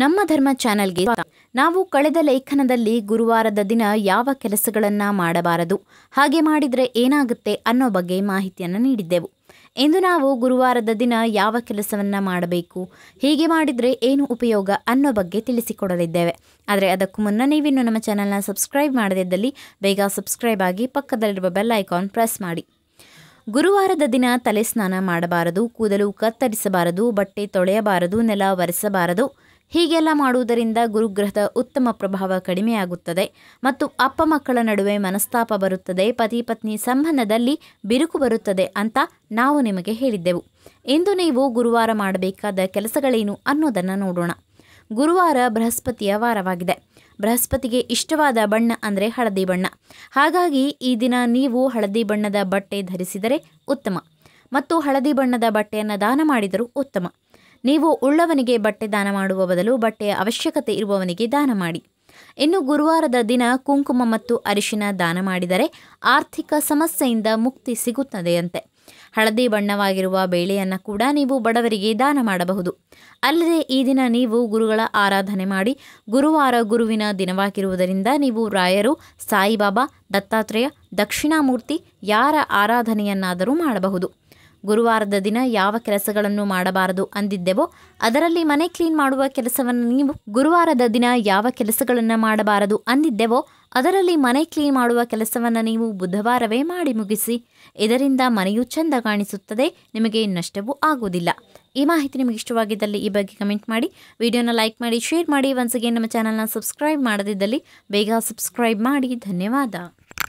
ನಮ್ಮ ಧರ್ಮ ಚಾನೆಲ್ಗೆ ನಾವು ಕಳೆದ ಲೇಖನದಲ್ಲಿ ಗುರುವಾರದ ದಿನ ಯಾವ ಕೆಲಸಗಳನ್ನು ಮಾಡಬಾರದು ಹಾಗೆ ಮಾಡಿದರೆ ಏನಾಗುತ್ತೆ ಅನ್ನೋ ಬಗ್ಗೆ ಮಾಹಿತಿಯನ್ನು ನೀಡಿದ್ದೆವು ಇಂದು ನಾವು ಗುರುವಾರದ ದಿನ ಯಾವ ಕೆಲಸವನ್ನು ಮಾಡಬೇಕು ಹೀಗೆ ಮಾಡಿದರೆ ಏನು ಉಪಯೋಗ ಅನ್ನೋ ಬಗ್ಗೆ ತಿಳಿಸಿಕೊಡಲಿದ್ದೇವೆ ಆದರೆ ಅದಕ್ಕೂ ಮುನ್ನ ನೀವಿನ್ನು ನಮ್ಮ ಚಾನಲ್ನ ಸಬ್ಸ್ಕ್ರೈಬ್ ಮಾಡದಿದ್ದಲ್ಲಿ ಬೇಗ ಸಬ್ಸ್ಕ್ರೈಬ್ ಆಗಿ ಪಕ್ಕದಲ್ಲಿರುವ ಬೆಲ್ ಐಕಾನ್ ಪ್ರೆಸ್ ಮಾಡಿ ಗುರುವಾರದ ದಿನ ತಲೆ ಸ್ನಾನ ಮಾಡಬಾರದು ಕೂದಲು ಕತ್ತರಿಸಬಾರದು ಬಟ್ಟೆ ತೊಳೆಯಬಾರದು ನೆಲ ಒರೆಸಬಾರದು ಹೀಗೆಲ್ಲ ಮಾಡುವುದರಿಂದ ಗುರುಗ್ರಹದ ಉತ್ತಮ ಪ್ರಭಾವ ಕಡಿಮೆಯಾಗುತ್ತದೆ ಮತ್ತು ಅಪ್ಪ ಮಕ್ಕಳ ನಡುವೆ ಮನಸ್ತಾಪ ಬರುತ್ತದೆ ಪತಿ ಪತ್ನಿ ಸಂಬಂಧದಲ್ಲಿ ಬಿರುಕು ಬರುತ್ತದೆ ಅಂತ ನಾವು ನಿಮಗೆ ಹೇಳಿದ್ದೆವು ಇಂದು ನೀವು ಗುರುವಾರ ಮಾಡಬೇಕಾದ ಕೆಲಸಗಳೇನು ಅನ್ನೋದನ್ನು ನೋಡೋಣ ಗುರುವಾರ ಬೃಹಸ್ಪತಿಯ ವಾರವಾಗಿದೆ ಬೃಹಸ್ಪತಿಗೆ ಇಷ್ಟವಾದ ಬಣ್ಣ ಅಂದರೆ ಹಳದಿ ಬಣ್ಣ ಹಾಗಾಗಿ ಈ ದಿನ ನೀವು ಹಳದಿ ಬಣ್ಣದ ಬಟ್ಟೆ ಧರಿಸಿದರೆ ಉತ್ತಮ ಮತ್ತು ಹಳದಿ ಬಣ್ಣದ ಬಟ್ಟೆಯನ್ನು ದಾನ ಮಾಡಿದರೂ ಉತ್ತಮ ನೀವು ಉಳ್ಳವನಿಗೆ ಬಟ್ಟೆ ದಾನ ಮಾಡುವ ಬದಲು ಬಟ್ಟೆಯ ಅವಶ್ಯಕತೆ ಇರುವವನಿಗೆ ದಾನ ಮಾಡಿ ಇನ್ನು ಗುರುವಾರದ ದಿನ ಕುಂಕುಮ ಮತ್ತು ಅರಿಶಿನ ದಾನ ಮಾಡಿದರೆ ಆರ್ಥಿಕ ಸಮಸ್ಯೆಯಿಂದ ಮುಕ್ತಿ ಸಿಗುತ್ತದೆಯಂತೆ ಹಳದಿ ಬಣ್ಣವಾಗಿರುವ ಬೇಳೆಯನ್ನು ಕೂಡ ನೀವು ಬಡವರಿಗೆ ದಾನ ಮಾಡಬಹುದು ಅಲ್ಲದೆ ಈ ದಿನ ನೀವು ಗುರುಗಳ ಆರಾಧನೆ ಮಾಡಿ ಗುರುವಾರ ಗುರುವಿನ ದಿನವಾಗಿರುವುದರಿಂದ ನೀವು ರಾಯರು ಸಾಯಿಬಾಬಾ ದತ್ತಾತ್ರೇಯ ದಕ್ಷಿಣಾಮೂರ್ತಿ ಯಾರ ಆರಾಧನೆಯನ್ನಾದರೂ ಮಾಡಬಹುದು ಗುರುವಾರದ ದಿನ ಯಾವ ಕೆಲಸಗಳನ್ನು ಮಾಡಬಾರದು ಅಂದಿದ್ದೆವೋ ಅದರಲ್ಲಿ ಮನೆ ಕ್ಲೀನ್ ಮಾಡುವ ಕೆಲಸವನ್ನು ನೀವು ಗುರುವಾರದ ದಿನ ಯಾವ ಕೆಲಸಗಳನ್ನು ಮಾಡಬಾರದು ಅಂದಿದ್ದೆವೋ ಅದರಲ್ಲಿ ಮನೆ ಕ್ಲೀನ್ ಮಾಡುವ ಕೆಲಸವನ್ನು ನೀವು ಬುಧವಾರವೇ ಮಾಡಿ ಮುಗಿಸಿ ಇದರಿಂದ ಮನೆಯು ಚೆಂದ ಕಾಣಿಸುತ್ತದೆ ನಿಮಗೆ ನಷ್ಟವೂ ಆಗುವುದಿಲ್ಲ ಈ ಮಾಹಿತಿ ನಿಮಗೆ ಇಷ್ಟವಾಗಿದ್ದಲ್ಲಿ ಈ ಬಗ್ಗೆ ಕಮೆಂಟ್ ಮಾಡಿ ವಿಡಿಯೋನ ಲೈಕ್ ಮಾಡಿ ಶೇರ್ ಮಾಡಿ ಒನ್ಸಿಗೆ ನಮ್ಮ ಚಾನಲ್ನ ಸಬ್ಸ್ಕ್ರೈಬ್ ಮಾಡದಿದ್ದಲ್ಲಿ ಬೇಗ ಸಬ್ಸ್ಕ್ರೈಬ್ ಮಾಡಿ ಧನ್ಯವಾದ